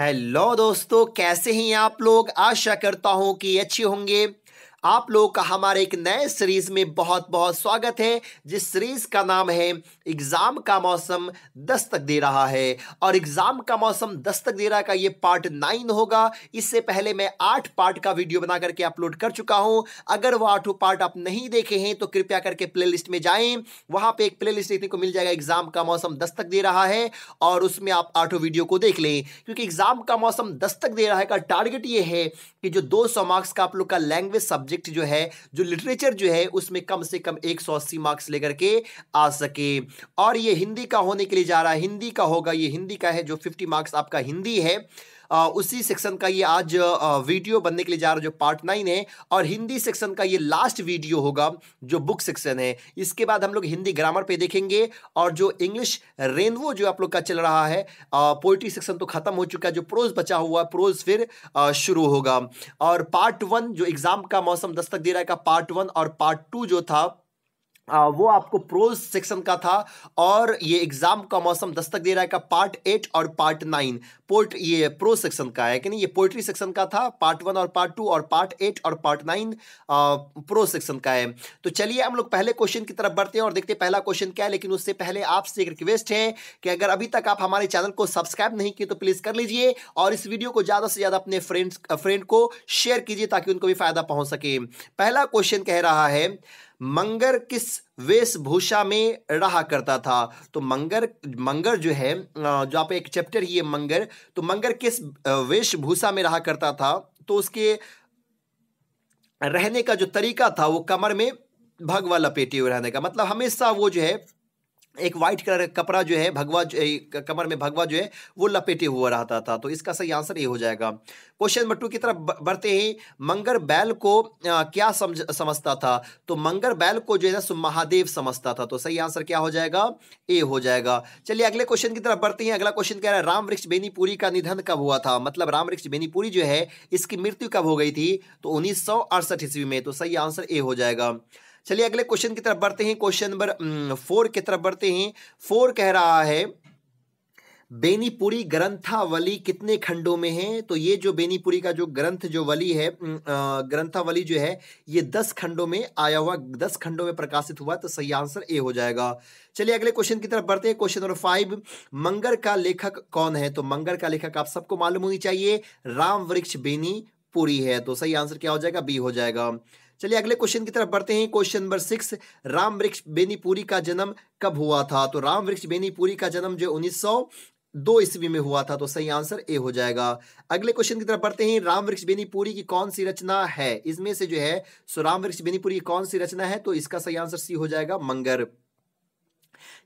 hello दोस्तों कैसे हैं आप लोग आशा करता हूं कि अच्छे होंगे आप लोगों का हमारे एक नए सीरीज़ में बहुत बहुत स्वागत है जिस सीरीज़ का नाम है एग्ज़ाम का मौसम दस्तक दे रहा है और एग्ज़ाम का मौसम दस्तक दे रहा का ये पार्ट नाइन होगा इससे पहले मैं आठ पार्ट का वीडियो बना करके अपलोड कर चुका हूं अगर वो आठों पार्ट आप नहीं देखे हैं तो कृपया करके प्ले में जाए वहां पर एक प्ले देखने को मिल जाएगा एग्ज़ाम का मौसम दस्तक दे रहा है और उसमें आप आठों वीडियो को देख लें क्योंकि एग्ज़ाम का मौसम दस्तक दे रहा है का टारगेट ये है कि जो दो मार्क्स का आप लोग का लैंग्वेज सब्जेक्ट सब्जेक्ट जो है जो लिटरेचर जो है उसमें कम से कम एक सौ अस्सी मार्क्स लेकर के आ सके और ये हिंदी का होने के लिए जा रहा है हिंदी का होगा ये हिंदी का है जो फिफ्टी मार्क्स आपका हिंदी है उसी सेक्शन का ये आज वीडियो बनने के लिए जा रहा जो पार्ट नाइन है और हिंदी सेक्शन का ये लास्ट वीडियो होगा जो बुक सेक्शन है इसके बाद हम लोग हिंदी ग्रामर पे देखेंगे और जो इंग्लिश रेनवो जो आप लोग का चल रहा है पोइट्री सेक्शन तो खत्म हो चुका है जो प्रोज बचा हुआ प्रोज फिर शुरू होगा और पार्ट वन जो एग्जाम का मौसम दस्तक दे रहा है का पार्ट वन और पार्ट टू जो था वो आपको प्रोज सेक्शन का था और ये एग्जाम का मौसम दस्तक दे रहा है का पार्ट एट और पार्ट नाइन पोर्ट ये प्रो सेक्शन का है कि नहीं ये पोइट्री सेक्शन का था पार्ट वन और पार्ट टू और पार्ट एट और पार्ट नाइन प्रो सेक्शन का है तो चलिए हम लोग पहले क्वेश्चन की तरफ बढ़ते हैं और देखते हैं पहला क्वेश्चन क्या है लेकिन उससे पहले आपसे एक रिक्वेस्ट है कि अगर अभी तक आप हमारे चैनल को सब्सक्राइब नहीं किए तो प्लीज़ कर लीजिए और इस वीडियो को ज़्यादा से ज़्यादा अपने फ्रेंड्स फ्रेंड को शेयर कीजिए ताकि उनको भी फ़ायदा पहुंच सके पहला क्वेश्चन कह रहा है मंगर किस वेशभूषा में रहा करता था तो मंगर मंगर जो है जो आप एक चैप्टर ही है मंगर तो मंगर किस वेशभूषा में रहा करता था तो उसके रहने का जो तरीका था वो कमर में भगवा लपेटे हुए रहने का मतलब हमेशा वो जो है एक व्हाइट कलर का कपड़ा जो है भगवा जो है कमर में भगवा जो है वो लपेटे हुआ रहता था तो इसका सही आंसर ये हो जाएगा क्वेश्चन नंबर टू की तरफ बढ़ते ही मंगर बैल को आ, क्या समझ समझता था तो मंगर बैल को जो है ना महादेव समझता था तो सही आंसर क्या हो जाएगा ए हो जाएगा चलिए अगले क्वेश्चन की तरफ बढ़ते हैं अगला क्वेश्चन कह रहा है राम वृक्ष बेनीपुरी का निधन कब हुआ था मतलब राम वृक्ष बेनीपुरी जो है इसकी मृत्यु कब हो गई थी तो उन्नीस ईस्वी में तो सही आंसर ए हो जाएगा चलिए अगले क्वेश्चन की तरफ बढ़ते हैं क्वेश्चन नंबर फोर की तरफ बढ़ते हैं फोर कह रहा है बेनीपुरी ग्रंथावली कितने खंडों में है तो ये जो बेनीपुरी का जो ग्रंथ जो वली है ग्रंथावली जो है ये दस खंडों में आया हुआ दस खंडों में प्रकाशित हुआ तो सही आंसर ए हो जाएगा चलिए अगले क्वेश्चन की तरफ बढ़ते हैं क्वेश्चन नंबर फाइव मंगर का लेखक कौन है तो मंगर का लेखक आप सबको मालूम होनी चाहिए राम वृक्ष बेनीपुरी है तो सही आंसर क्या हो जाएगा बी हो जाएगा चलिए अगले क्वेश्चन की तरफ बढ़ते हैं क्वेश्चन नंबर सिक्स राम वृक्ष बेनीपुरी का जन्म कब हुआ था तो राम वृक्ष बेनीपुरी का जन्म जो उन्नीस दो ईस्वी में हुआ था तो सही आंसर ए हो जाएगा अगले क्वेश्चन की तरफ बढ़ते हैं राम वृक्ष बेनीपुरी की कौन सी रचना है इसमें से जो है सो राम वृक्ष बेनीपुरी की कौन सी रचना है तो इसका सही आंसर सी हो जाएगा मंगर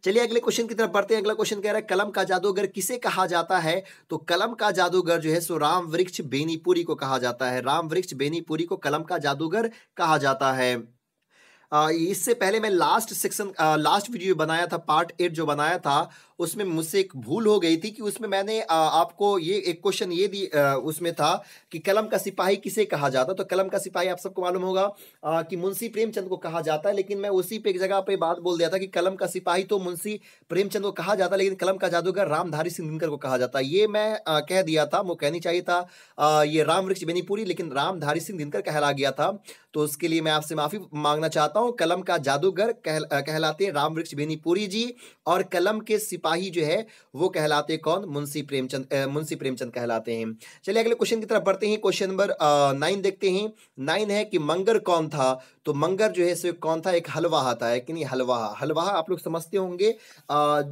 चलिए अगले क्वेश्चन की तरफ बढ़ते हैं अगला क्वेश्चन कह रहा है कलम का जादूगर किसे कहा जाता है तो कलम का जादूगर जो है सो राम वृक्ष बेनीपुरी को कहा जाता है राम वृक्ष बेनीपुरी को कलम का जादूगर कहा जाता है इससे पहले मैं लास्ट सेक्शन लास्ट वीडियो बनाया था पार्ट एट जो बनाया था उसमें मुझसे एक भूल हो गई थी कि उसमें मैंने आ, आपको ये एक क्वेश्चन ये दी आ, उसमें था कि कलम का सिपाही किसे कहा जाता तो कलम का सिपाही आप सबको मालूम होगा आ, कि मुंशी प्रेमचंद को कहा जाता है लेकिन मैं उसी पे एक जगह पे बात बोल दिया था कि कलम का सिपाही तो मुंशी प्रेमचंद को कहा जाता लेकिन कलम का जादूगर रामधारी सिंह दिनकर को कहा जाता ये मैं आ, कह दिया था वो कहनी चाहिए था आ, ये राम वृक्ष बेनीपुरी लेकिन रामधारी सिंह दिनकर कहला गया था तो उसके लिए मैं आपसे माफ़ी मांगना चाहता हूँ कलम का जादूगर कहलाते कहलाते राम वृक्ष बेनीपुरी जी और कलम के सिपाही सिपाही जो है वो कहलाते कौन मुंशी प्रेमचंद मुंशी प्रेमचंद कहलाते हैं चलिए अगले क्वेश्चन की तरफ बढ़ते हैं क्वेश्चन नंबर नाइन देखते हैं नाइन है कि मंगर कौन था तो मंगर जो है कौन था एक हलवाहा था है कि नहीं हलवाहा हलवाहा आप लोग समझते होंगे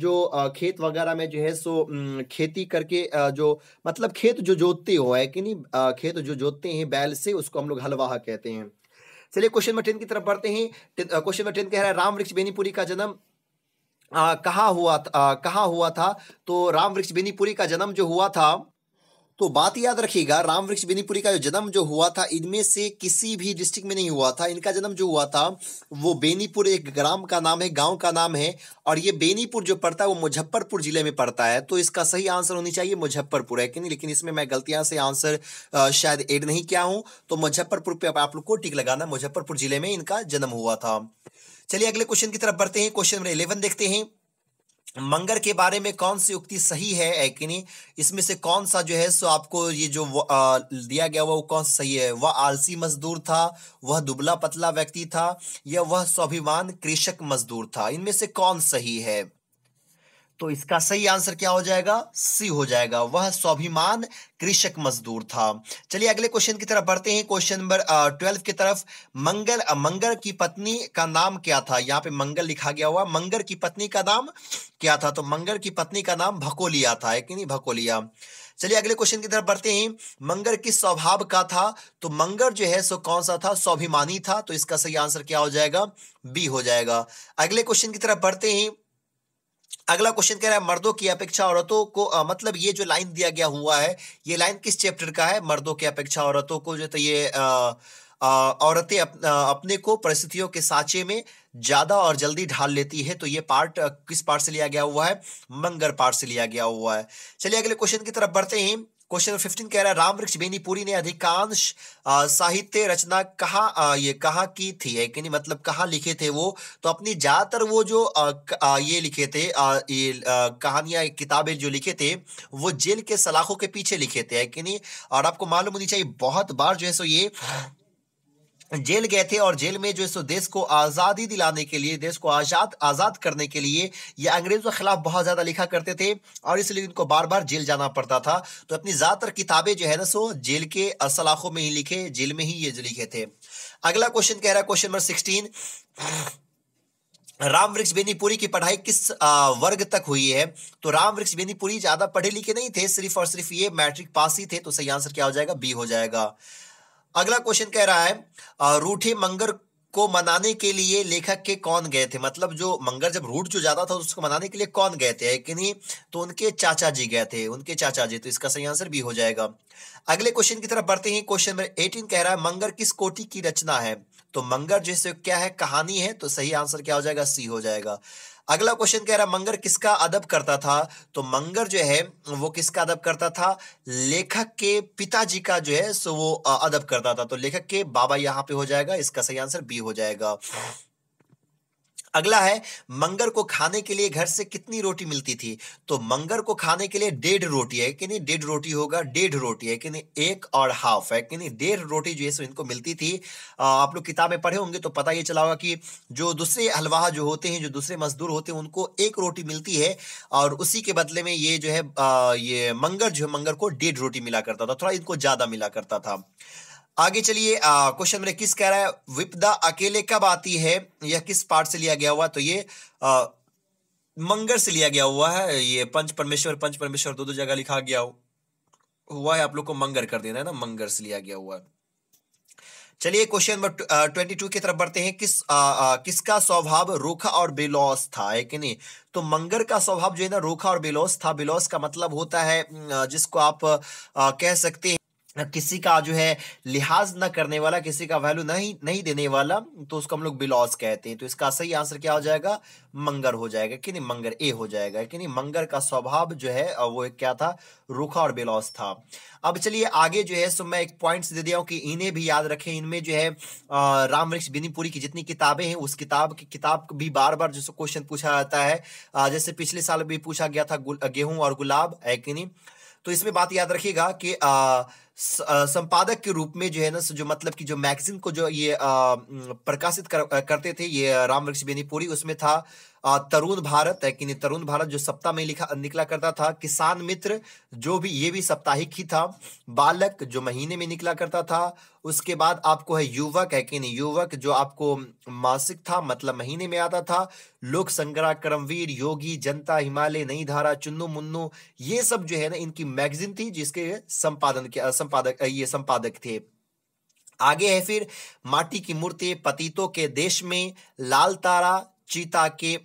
जो खेत वगैरह में जो है सो खेती करके जो मतलब खेत जो जोतते हो है कि नहीं खेत जो जोतते हैं बैल से उसको हम लोग हलवाहा कहते हैं चलिए क्वेश्चन नंबर टेन की तरफ बढ़ते हैं क्वेश्चन नंबर टेन कह रहा है राम वृक्ष बेनीपुरी का जन्म कहा हुआ आ, कहा हुआ था तो राम वृक्ष बेनीपुरी का जन्म जो हुआ था तो बात याद रखिएगा राम वृक्ष बेनीपुरी का जो जन्म जो हुआ था इनमें से किसी भी डिस्ट्रिक्ट में नहीं हुआ था इनका जन्म जो हुआ था वो बेनीपुर एक ग्राम का नाम है गांव का नाम है और ये बेनीपुर जो पड़ता है वो मुजफ्फरपुर जिले में पड़ता है तो इसका सही आंसर होनी चाहिए मुजफ्फरपुर है कि नहीं लेकिन इसमें मैं गलतियां से आंसर शायद एड नहीं किया हूं तो मुजफ्फरपुर पर आप लोग को टिक लगाना मुजफ्फरपुर जिले में इनका जन्म हुआ था चलिए अगले क्वेश्चन की तरफ बढ़ते हैं क्वेश्चन नंबर इलेवन देखते हैं मंगर के बारे में कौन सी उक्ति सही है कि नहीं इसमें से कौन सा जो है सो आपको ये जो आ, दिया गया वो कौन सा सही है वह आलसी मजदूर था वह दुबला पतला व्यक्ति था या वह स्वाभिमान कृषक मजदूर था इनमें से कौन सही है तो इसका सही आंसर क्या हो जाएगा सी हो जाएगा वह स्वाभिमान कृषक मजदूर था चलिए अगले क्वेश्चन की तरफ बढ़ते हैं क्वेश्चन नंबर ट्वेल्व की तरफ मंगल मंगल की पत्नी का नाम क्या था यहाँ पे मंगल लिखा गया हुआ मंगल की पत्नी का नाम क्या था तो मंगल की पत्नी का नाम भकोलिया था कि नहीं भकोलिया चलिए अगले क्वेश्चन की तरफ बढ़ते हैं मंगर किस स्वभाव का था तो मंगर जो है सो कौन सा था स्वाभिमानी था तो इसका सही आंसर क्या हो जाएगा बी हो जाएगा अगले क्वेश्चन की तरफ बढ़ते हैं अगला क्वेश्चन कह रहा है मर्दों की अपेक्षा औरतों को आ, मतलब ये जो लाइन दिया गया हुआ है ये लाइन किस चैप्टर का है मर्दों की अपेक्षा औरतों को जो तो ये औरतें अप, अपने को परिस्थितियों के सांचे में ज़्यादा और जल्दी ढाल लेती है तो ये पार्ट किस पार्ट से लिया गया हुआ है मंगर पार्ट से लिया गया हुआ है चलिए अगले क्वेश्चन की तरफ बढ़ते हैं क्वेश्चन नंबर फिफ्टीन कह रहा है राम वृक्ष बेनीपुरी ने अधिकांश साहित्य रचना कहाँ ये कहाँ की थी है कि नहीं मतलब कहाँ लिखे थे वो तो अपनी ज़्यादातर वो जो आ, आ, ये लिखे थे आ, ये कहानियाँ किताबें जो लिखे थे वो जेल के सलाखों के पीछे लिखे थे है कि नहीं और आपको मालूम होनी चाहिए बहुत बार जो है सो ये जेल गए थे और जेल में जो इस देश को आज़ादी दिलाने के लिए देश को आज़ाद आज़ाद करने के लिए ये अंग्रेज़ों के खिलाफ बहुत ज़्यादा लिखा करते थे और इसलिए इनको बार बार जेल जाना पड़ता था तो अपनी ज़्यादातर किताबें जो है ना सो जेल के सलाखों में ही लिखे जेल में ही ये लिखे थे अगला क्वेश्चन कह रहा है क्वेश्चन नंबर सिक्सटीन राम वृक्ष बेनीपुरी की पढ़ाई किस वर्ग तक हुई है तो राम वृक्ष बेनीपुरी ज़्यादा पढ़े लिखे नहीं थे सिर्फ और सिर्फ ये मैट्रिक पास ही थे तो सही आंसर क्या हो जाएगा बी हो जाएगा अगला क्वेश्चन कह रहा है रूठी मंगर को मनाने के लिए लेखक के कौन गए थे मतलब जो मंगर जब रूट जो जाता था तो उसको मनाने के लिए कौन गए थे कि नहीं तो उनके चाचा जी गए थे उनके चाचा जी तो इसका सही आंसर भी हो जाएगा अगले क्वेश्चन की तरफ बढ़ते हैं क्वेश्चन नंबर एटीन कह रहा है मंगर किस कोटि की रचना है तो मंगर जैसे क्या है कहानी है तो सही आंसर क्या हो जाएगा सी हो जाएगा अगला क्वेश्चन कह रहा मंगर किसका अदब करता था तो मंगर जो है वो किसका अदब करता था लेखक के पिताजी का जो है सो वो अदब करता था तो लेखक के बाबा यहाँ पे हो जाएगा इसका सही आंसर बी हो जाएगा अगला है मंगर को खाने के लिए घर से कितनी रोटी मिलती थी तो मंगर को खाने के लिए डेढ़ रोटी है कि नहीं डेढ़ रोटी होगा डेढ़ रोटी है कि नहीं एक और हाफ है कि नहीं डेढ़ रोटी जो है सो इनको मिलती थी आप लोग किताबें पढ़े होंगे तो पता ये चला होगा कि जो दूसरे हलवा जो होते हैं जो दूसरे मजदूर होते हैं उनको एक रोटी मिलती है और उसी के बदले में ये जो है ये मंगर जो है मंगर को डेढ़ रोटी मिला करता था थोड़ा इनको ज़्यादा मिला करता था आगे चलिए क्वेश्चन नंबर इक्कीस कह रहा है विपदा अकेले कब आती है या किस पार्ट से लिया गया हुआ तो ये आ, मंगर से लिया गया हुआ है ये पंच परमेश्वर पंच परमेश्वर दो दो जगह लिखा गया हुआ है आप लोग को मंगर कर देना है ना मंगर से लिया गया हुआ है चलिए क्वेश्चन नंबर ट्वेंटी टू की तरफ बढ़ते हैं किस आ, आ, किसका स्वभाव रोखा और बेलौस था है कि नहीं तो मंगर का स्वभाव जो है ना रोखा और बेलौस था बेलौस का मतलब होता है जिसको आप आ, कह सकते हैं किसी का जो है लिहाज ना करने वाला किसी का वैल्यू नहीं नहीं देने वाला तो उसको हम लोग बिलॉस कहते हैं तो इसका सही आंसर क्या हो जाएगा मंगर हो जाएगा कि नहीं मंगर ए हो जाएगा कि नहीं मंगर का स्वभाव जो है वो क्या था रुखा और बिलॉस था अब चलिए आगे जो है सो मैं एक पॉइंट्स दे दिया हूँ कि इन्हें भी याद रखें इनमें जो है राम वृक्ष बिनीपुरी की जितनी किताबें हैं उस किताब की किताब भी बार बार जो क्वेश्चन पूछा जाता है जैसे पिछले साल भी पूछा गया था गेहूं और गुलाब है कि नहीं तो इसमें बात याद रखिएगा कि संपादक के रूप में जो है ना जो मतलब कि जो मैगजीन को जो ये प्रकाशित कर, करते थे ये रामवृक्ष बेनीपुरी उसमें था तरुण भारत है कि नहीं तरुण भारत जो सप्ताह में लिखा निकला करता था किसान मित्र जो भी ये भी साप्ताहिक ही था बालक जो महीने में निकला करता था उसके बाद आपको है युवक है कि नहीं युवक जो आपको मासिक था मतलब महीने में आता था लोक संग्रह कर्मवीर योगी जनता हिमालय नई धारा चुन्नू मुन्नू ये सब जो है ना इनकी मैगजीन थी जिसके संपादन के संपादक ये संपादक थे आगे है फिर माटी की मूर्ति पतितों के देश में लाल तारा चीता के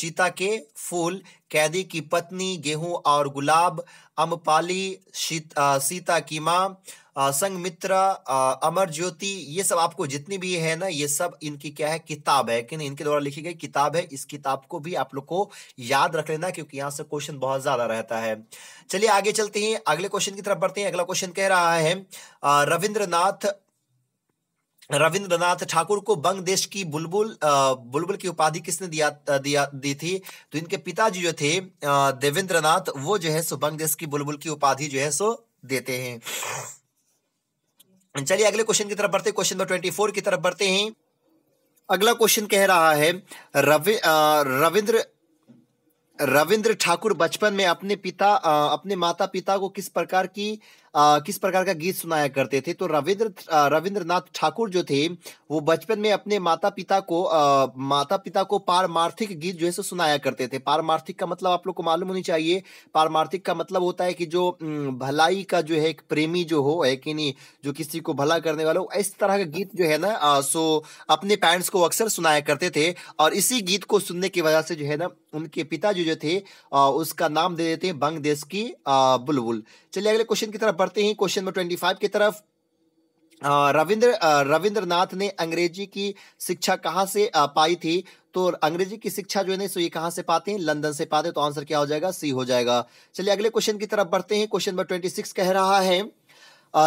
चीता के फूल कैदी की पत्नी गेहूं और गुलाब अमपाली सीता की माँ संगमित्र अमर ज्योति ये सब आपको जितनी भी है ना ये सब इनकी क्या है किताब है कि इनके द्वारा लिखी गई किताब है इस किताब को भी आप लोग को याद रख लेना क्योंकि यहाँ से क्वेश्चन बहुत ज्यादा रहता है चलिए आगे चलते हैं अगले क्वेश्चन की तरफ बढ़ते हैं अगला क्वेश्चन कह रहा है रविंद्रनाथ रविंद्रनाथ ठाकुर को बंग देश की बुलबुल बुलबुल की उपाधि किसने दिया दिया दी थी तो इनके पिताजी जो थे देवेंद्रनाथ वो जो है सो बंग देश की बुलबुल की उपाधि जो है सो देते हैं चलिए अगले क्वेश्चन की तरफ बढ़ते क्वेश्चन नंबर ट्वेंटी फोर की तरफ बढ़ते हैं अगला क्वेश्चन कह रहा है रवि रविंद्र रविंद्र ठाकुर बचपन में अपने पिता अपने माता पिता को किस प्रकार की आ, किस प्रकार का गीत सुनाया करते थे तो रविंद्र रविंद्रनाथ ठाकुर जो थे वो बचपन में अपने माता पिता को आ, माता पिता को पारमार्थिक गीत जो है सो सुनाया करते थे पारमार्थिक का मतलब आप लोग को मालूम होनी चाहिए पारमार्थिक का मतलब होता है कि जो भलाई का जो है एक प्रेमी जो हो है कि नहीं जो किसी को भला करने वाला हो इस तरह का गीत जो है ना आ, सो अपने पेरेंट्स को अक्सर सुनाया करते थे और इसी गीत को सुनने की वजह से जो है ना उनके पिता जो जो थे आ, उसका नाम दे देते हैं बंगदेश की बुलबुल चलिए अगले क्वेश्चन की तरफ बढ़ते हैं क्वेश्चन नंबर ट्वेंटी फाइव की तरफ रविंद्र रविंद्रनाथ ने अंग्रेजी की शिक्षा कहाँ से पाई थी तो अंग्रेजी की शिक्षा जो है ना सो ये कहाँ से पाते हैं लंदन से पाते तो आंसर क्या हो जाएगा सी हो जाएगा चलिए अगले क्वेश्चन की तरफ बढ़ते हैं क्वेश्चन नंबर ट्वेंटी सिक्स कह रहा है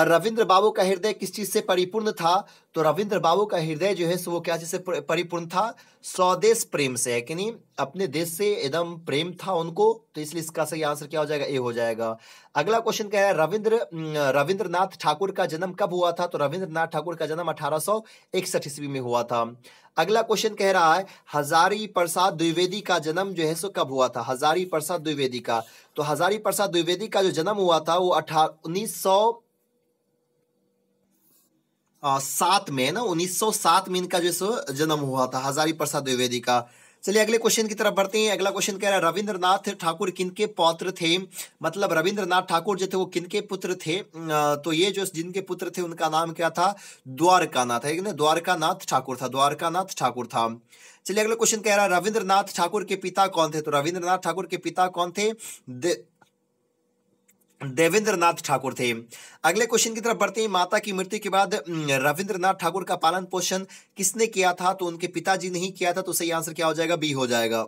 रविंद्र बाबू का हृदय किस चीज़ से परिपूर्ण था तो रविंद्र बाबू का हृदय जो है वो क्या चीज़ से परिपूर्ण था स्वदेश प्रेम से है कि नहीं अपने देश से एकदम प्रेम था उनको तो इसलिए इसका सही आंसर क्या हो जाएगा ए हो जाएगा अगला क्वेश्चन क्या है रविंद्र रविंद्रनाथ ठाकुर का जन्म कब हुआ था तो रविंद्रनाथ ठाकुर का जन्म अठारह सौ ईस्वी में हुआ था अगला क्वेश्चन कह रहा है हजारी प्रसाद द्विवेदी का जन्म जो है सो कब हुआ था हजारी प्रसाद द्विवेदी का तो हजारी प्रसाद द्विवेदी का जो जन्म हुआ था वो अठा उन्नीस सौ सात में ना 1907 में इनका जो जन्म हुआ था हजारी प्रसाद द्विवेदी का चलिए अगले क्वेश्चन की तरफ बढ़ते हैं अगला क्वेश्चन कह रहा है रविंद्रनाथ ठाकुर किनके पौत्र थे मतलब रविंद्रनाथ ठाकुर जो थे वो किनके पुत्र थे तो ये जो जिनके पुत्र थे उनका नाम क्या था द्वारकानाथ है ना द्वारकानाथ ठाकुर था द्वारकानाथ ठाकुर था चलिए अगला क्वेश्चन कह रहा है रविंद्रनाथ ठाकुर के पिता कौन थे तो रविंद्रनाथ ठाकुर के पिता कौन थे देवेंद्रनाथ ठाकुर थे अगले क्वेश्चन की तरफ बढ़ते हैं माता की मृत्यु के बाद रविंद्रनाथ ठाकुर का पालन पोषण किसने किया था तो उनके पिताजी ने ही किया था तो सही आंसर क्या हो जाएगा बी हो जाएगा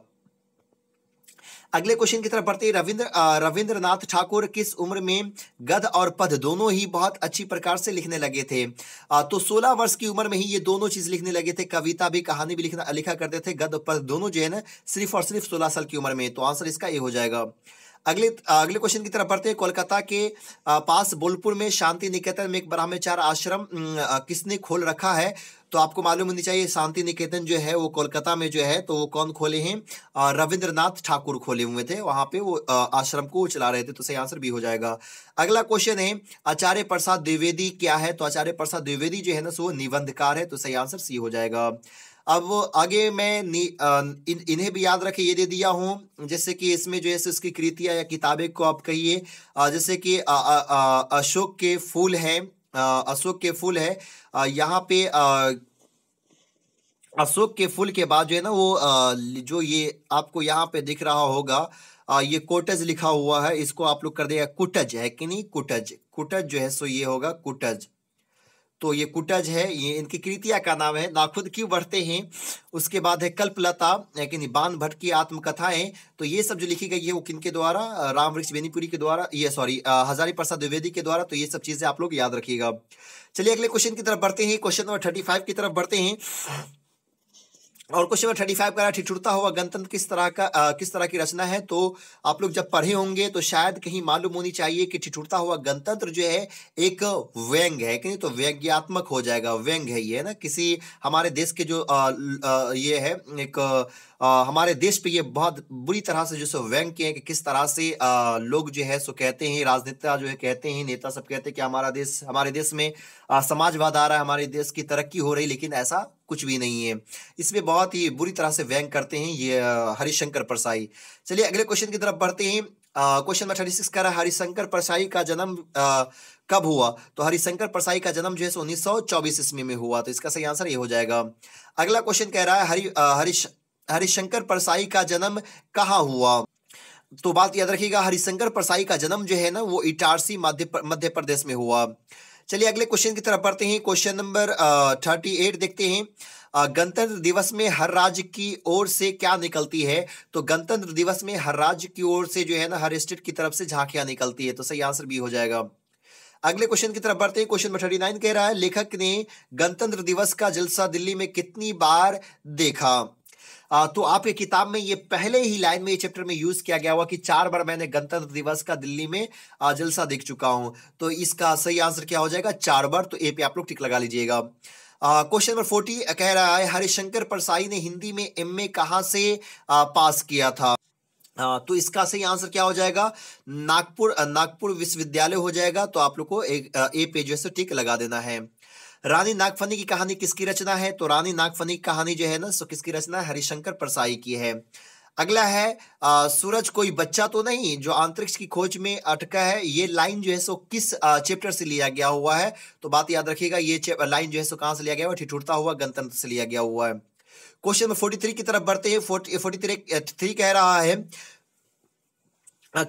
अगले क्वेश्चन की तरफ बढ़ते रविंद्र रविंद्रनाथ ठाकुर किस उम्र में गद और पद दोनों ही बहुत अच्छी प्रकार से लिखने लगे थे आ, तो 16 वर्ष की उम्र में ही ये दोनों चीज लिखने लगे थे कविता भी कहानी भी लिखना लिखा करते थे गद और पद दोनों जो है ना सिर्फ और सिर्फ 16 साल की उम्र में तो आंसर इसका ये हो जाएगा अगले अगले क्वेश्चन की तरफ बढ़ते हैं कोलकाता के पास बोलपुर में शांति निकेतन में एक ब्राह्मचार आश्रम किसने खोल रखा है तो आपको मालूम होनी चाहिए शांति निकेतन जो है वो कोलकाता में जो है तो वो कौन खोले हैं रविंद्रनाथ ठाकुर खोले हुए थे वहां पे वो आश्रम को चला रहे थे तो सही आंसर भी हो जाएगा अगला क्वेश्चन है आचार्य प्रसाद द्विवेदी क्या है तो आचार्य प्रसाद द्विवेदी जो है ना सो निबंधकार है तो सही आंसर सी हो जाएगा अब आगे मैं इन, इन्हें भी याद रखे ये दे दिया हूँ जैसे कि इसमें जो है इसकी कृतियाँ या किताबें को आप कहिए जैसे कि अशोक के फूल है अशोक के फूल है यहाँ पे अशोक के फूल के बाद जो है ना वो जो ये आपको यहाँ पे दिख रहा होगा ये कोटज लिखा हुआ है इसको आप लोग कर देगा कुटज है कि नहीं कुटज कुटज जो है सो ये होगा कुटज तो ये कुटज है ये इनकी कृतिया का नाम है नाखुद क्यों बढ़ते हैं उसके बाद है कल्पलता यानी बान भट्ट की आत्मकथाएं तो ये सब जो लिखी गई है वो किन के द्वारा राम वृक्ष बेनीपुरी के द्वारा ये सॉरी हजारी प्रसाद द्विवेदी के द्वारा तो ये सब चीजें आप लोग याद रखिएगा चलिए अगले क्वेश्चन की तरफ बढ़ते हैं क्वेश्चन नंबर थर्टी फाइव की तरफ बढ़ते हैं और क्वेश्चन नंबर थर्टी फाइव का ठिठुरता हुआ गणतंत्र किस तरह का आ, किस तरह की रचना है तो आप लोग जब पढ़े होंगे तो शायद कहीं मालूम होनी चाहिए कि ठिठुरता हुआ गणतंत्र जो है एक व्यंग है कि नहीं तो व्यंग्यात्मक हो जाएगा व्यंग है ये ना किसी हमारे देश के जो आ, आ, ये है एक आ, हमारे देश पे ये बहुत बुरी तरह से जो सो व्यंग किए हैं कि किस तरह से आ, लोग जो है सो कहते हैं राजनेता जो है कहते हैं नेता सब कहते हैं कि हमारा देश हमारे देश में आ, समाजवाद आ रहा है हमारे देश की तरक्की हो रही लेकिन ऐसा कुछ भी नहीं है इसमें बहुत ही बुरी तरह से व्यंग करते हैं ये हरिशंकर परसाई चलिए अगले क्वेश्चन की तरफ बढ़ते हैं क्वेश्चन नंबर थर्टी सिक्स कह रहा है हरिशंकर परसाई का जन्म कब हुआ तो हरिशंकर परसाई का जन्म जो है उन्नीस सौ चौबीस ईस्वी में हुआ तो इसका सही आंसर ये हो जाएगा अगला क्वेश्चन कह रहा है हरि हरिश हरिशंकर परसाई का जन्म कहाँ हुआ तो बात याद रखिएगा हरिशंकर परसाई का जन्म जो है ना वो इटारसी मध्य मध्य प्रदेश में हुआ चलिए अगले क्वेश्चन की तरफ बढ़ते हैं क्वेश्चन नंबर थर्टी एट देखते हैं गणतंत्र दिवस में हर राज्य की ओर से क्या निकलती है तो गणतंत्र दिवस में हर राज्य की ओर से जो है ना हर स्टेट की तरफ से झांकियां निकलती है तो सही आंसर भी हो जाएगा अगले क्वेश्चन की तरफ बढ़ते हैं क्वेश्चन नंबर थर्टी नाइन कह रहा है लेखक ने गणतंत्र दिवस का जलसा दिल्ली में कितनी बार देखा तो आपके किताब में ये पहले ही लाइन में ये चैप्टर में यूज किया गया हुआ कि चार बार मैंने गणतंत्र दिवस का दिल्ली में जलसा देख चुका हूं तो इसका सही आंसर क्या हो जाएगा चार बार तो ए पे आप लोग टिक लगा लीजिएगा क्वेश्चन नंबर फोर्टी कह रहा है हरिशंकर परसाई ने हिंदी में एम ए कहाँ से आ, पास किया था आ, तो इसका सही आंसर क्या हो जाएगा नागपुर नागपुर विश्वविद्यालय हो जाएगा तो आप लोग को एक ए पे जो है टिक लगा देना है रानी नागफनी की कहानी किसकी रचना है तो रानी नागफनी की कहानी जो है ना सो किसकी रचना हरिशंकर परसाई की है अगला है आ, सूरज कोई बच्चा तो नहीं जो अंतरिक्ष की खोज में अटका है ये लाइन जो है सो किस चैप्टर से लिया गया हुआ है तो बात याद रखिएगा ये लाइन जो है सो कहाँ से लिया गया हुआ ठिठुरता हुआ गणतंत्र से लिया गया हुआ है क्वेश्चन नंबर फोर्टी थ्री की तरफ बढ़ते हैं फोर्टी थ्री थ्री कह रहा है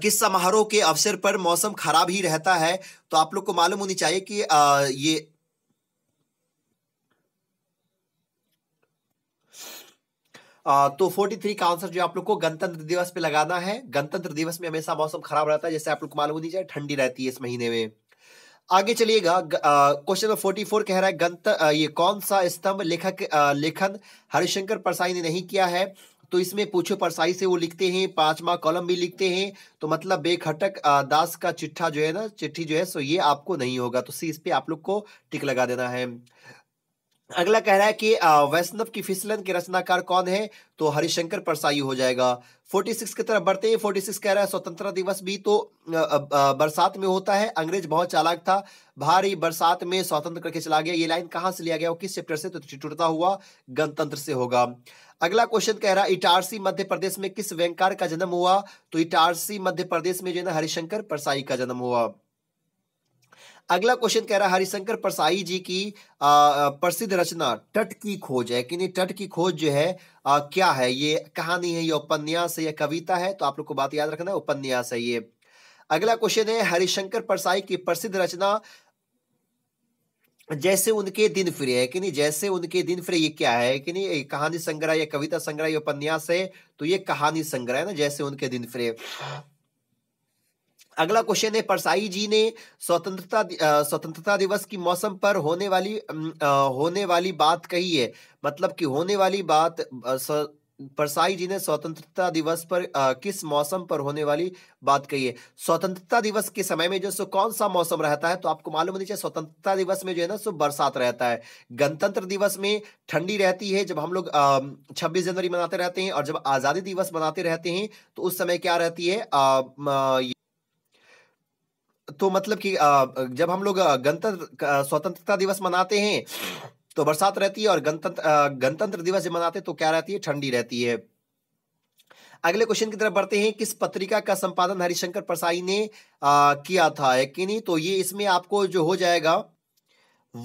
किस समारोह के अवसर पर मौसम खराब ही रहता है तो आप लोग को मालूम होनी चाहिए कि आ, ये तो 43 का आंसर जो आप लोग को गणतंत्र दिवस पे लगाना है गणतंत्र दिवस में हमेशा मौसम खराब रहता है जैसे आप लोग को मालूम दीजिए ठंडी रहती है इस महीने में आगे चलिएगा क्वेश्चन नंबर फोर्टी फोर कह रहा है गंत ये कौन सा स्तंभ लेखक लेखन हरिशंकर परसाई ने नहीं किया है तो इसमें पूछो परसाई से वो लिखते हैं पांचवा कॉलम भी लिखते हैं तो मतलब बेखटक दास का चिट्ठा जो है ना चिट्ठी जो है सो ये आपको नहीं होगा तो सी इस पे आप लोग को टिक लगा देना है अगला कह रहा है कि वैष्णव की फिसलन के रचनाकार कौन है तो हरिशंकर परसाई हो जाएगा 46 की तरफ बढ़ते ही 46 कह रहा है स्वतंत्रता दिवस भी तो बरसात में होता है अंग्रेज बहुत चालाक था भारी बरसात में स्वतंत्र करके चला गया ये लाइन कहाँ से लिया गया किस चैप्टर से तो टूटता हुआ गणतंत्र से होगा अगला क्वेश्चन कह रहा है इटारसी मध्य प्रदेश में किस व्यंकार का जन्म हुआ तो इटारसी मध्य प्रदेश में जो है ना हरिशंकर परसाई का जन्म हुआ अगला क्वेश्चन कह रहा है हरिशंकर परसाई जी की प्रसिद्ध रचना टट की खोज है कि नहीं टट की खोज जो है आ, क्या है ये कहानी है ये उपन्यास है या कविता है तो आप लोग को बात याद रखना है उपन्यास है ये अगला क्वेश्चन है हरिशंकर परसाई की प्रसिद्ध रचना जैसे उनके दिन फिर है कि नहीं जैसे उनके दिन फिर ये क्या है कि नहीं कहानी संग्रह या कविता संग्रह या उपन्यास है तो ये कहानी संग्रह है ना जैसे उनके दिन फिर अगला क्वेश्चन है परसाई जी ने स्वतंत्रता स्वतंत्रता दिवस की मौसम पर होने वाली होने वाली बात कही है मतलब कि होने वाली बात परसाई जी ने स्वतंत्रता दिवस पर आ, किस मौसम पर होने वाली बात कही है स्वतंत्रता दिवस के समय में जो सो कौन सा मौसम रहता है तो आपको मालूम होनी चाहिए स्वतंत्रता दिवस में जो है ना सो बरसात रहता है गणतंत्र दिवस में ठंडी रहती है जब हम लोग छब्बीस जनवरी मनाते रहते हैं और जब आज़ादी दिवस मनाते रहते हैं तो उस समय क्या रहती है आ, आ, तो मतलब कि जब हम लोग गणतंत्र स्वतंत्रता दिवस मनाते हैं तो बरसात रहती है और गणतंत्र गणतंत्र दिवस जब मनाते हैं तो क्या रहती है ठंडी रहती है अगले क्वेश्चन की तरफ बढ़ते हैं किस पत्रिका का संपादन हरिशंकर प्रसाई ने आ, किया था यकीनी तो ये इसमें आपको जो हो जाएगा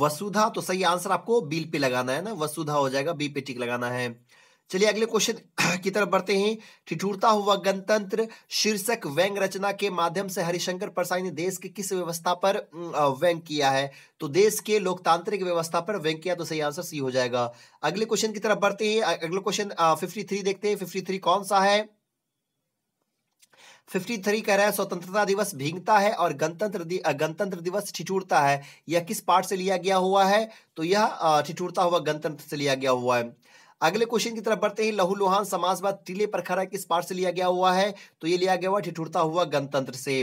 वसुधा तो सही आंसर आपको बिल पे लगाना है ना वसुधा हो जाएगा बी पे टिक लगाना है चलिए अगले क्वेश्चन की तरफ बढ़ते हैं ठिठुरता हुआ गणतंत्र शीर्षक व्यंग रचना के माध्यम से हरिशंकर प्रसाद ने देश के किस व्यवस्था पर व्यंग किया है तो देश के लोकतांत्रिक व्यवस्था पर व्यंग किया तो सही आंसर सी हो जाएगा अगले क्वेश्चन की तरफ बढ़ते हैं अगले क्वेश्चन फिफ्टी थ्री देखते हैं फिफ्टी थ्री कौन सा है फिफ्टी थ्री कह रहा है स्वतंत्रता दिवस भींगता है और गणतंत्र दि, गणतंत्र दिवस ठिठुरता है यह किस पार्ट से लिया गया हुआ है तो यह ठिठुरता हुआ गणतंत्र से लिया गया हुआ है अगले क्वेश्चन की तरफ बढ़ते हैं लहु लुहान समाजवाद टीले पर खड़ा किस पार्ट से लिया गया हुआ है तो ये लिया गया हुआ ठिठुरता हुआ गणतंत्र से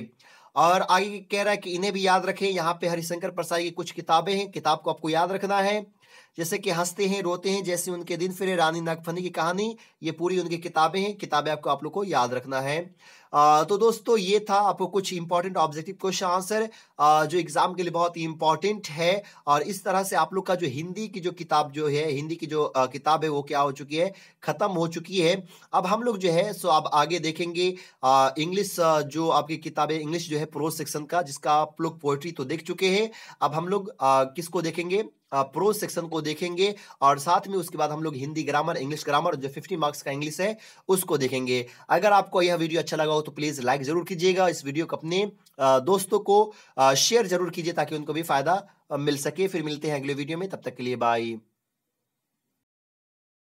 और आगे कह रहा है कि इन्हें भी याद रखें यहाँ पे हरिशंकर प्रसाद की कुछ किताबें हैं किताब को आपको याद रखना है जैसे कि हंसते हैं रोते हैं जैसे उनके दिन फिर रानी नागफनी की कहानी ये पूरी उनकी किताबें हैं किताबें आपको आप लोग को याद रखना है आ, तो दोस्तों ये था आपको कुछ इंपॉर्टेंट ऑब्जेक्टिव क्वेश्चन आंसर जो एग्जाम के लिए बहुत इंपॉर्टेंट है और इस तरह से आप लोग का जो हिंदी की जो किताब जो है हिंदी की जो आ, किताब है वो क्या हो चुकी है खत्म हो चुकी है अब हम लोग जो है सो अब आगे देखेंगे इंग्लिश जो आपकी किताब है इंग्लिश जो है प्रो सेक्शन का जिसका आप लोग पोएट्री तो देख चुके हैं अब हम लोग किसको देखेंगे प्रो सेक्शन को देखेंगे और साथ में उसके बाद हम लोग हिंदी ग्रामर इंग्लिश ग्रामर जो फिफ्टी मार्क्स का इंग्लिश है उसको देखेंगे अगर आपको यह वीडियो अच्छा लगा हो तो प्लीज़ लाइक ज़रूर कीजिएगा इस वीडियो को अपने दोस्तों को शेयर ज़रूर कीजिए ताकि उनको भी फ़ायदा मिल सके फिर मिलते हैं अगले वीडियो में तब तक के लिए बाई